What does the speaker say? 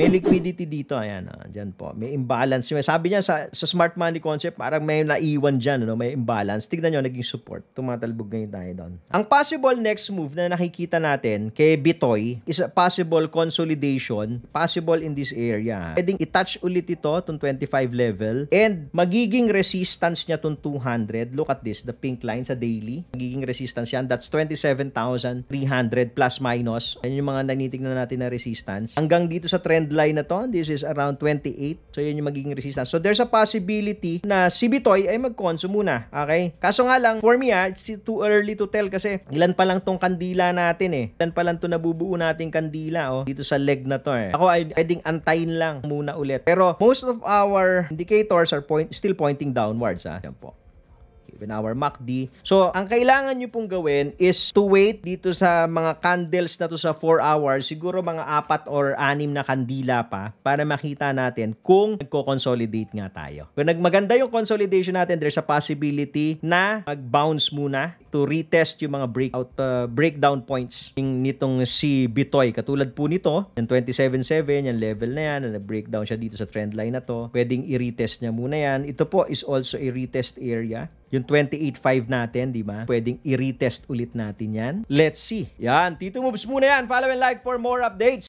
May liquidity dito, ayan, oh, dyan po. May imbalance. Sabi niya sa, sa smart money concept, parang may naiwan diyan no may imbalance. tingnan niyo naging support. Tumatalbog ngayon tayo doon. Ang possible next move na nakikita natin kay Bitoy is a possible consolidation, possible in this area. Pwedeng i-touch ulit ito, itong 25 level, and magiging resistance niya itong 200. Look at this, the pink line sa daily. Magiging resistance yan. That's 27,300 plus minus. Yan yung mga nanitignan natin na resistance. Hanggang dito sa trend red line na to. This is around 28. So, yun yung magiging resistance. So, there's a possibility na si Bitoy ay mag-consume muna. Okay? Kaso nga lang, for me ha, ah, it's too early to tell kasi ilan pa lang tong kandila natin eh. Ilan pa lang to nabubuo nating kandila oh. Dito sa leg na to eh. Ako ay pwedeng antayin lang muna ulit. Pero most of our indicators are point, still pointing downwards ha. Ah. Yan po. 1 hour MACD. So, ang kailangan nyo pong gawin is to wait dito sa mga candles na to sa 4 hours, siguro mga apat or anim na kandila pa para makita natin kung nagko-consolidate nga tayo. Kung nagmaganda yung consolidation natin, there's a possibility na mag-bounce muna to retest yung mga breakout uh, breakdown points nitong si Bitoy. Katulad po nito, yung 277, yung level na yan, na breakdown siya dito sa trend line na to. Pwedeng i-retest niya muna yan. Ito po is also a retest area. Yung 28.5 natin, di ba? Pwedeng i-retest ulit natin yan. Let's see. Yan, Tito Moves muna yan. Follow and like for more updates.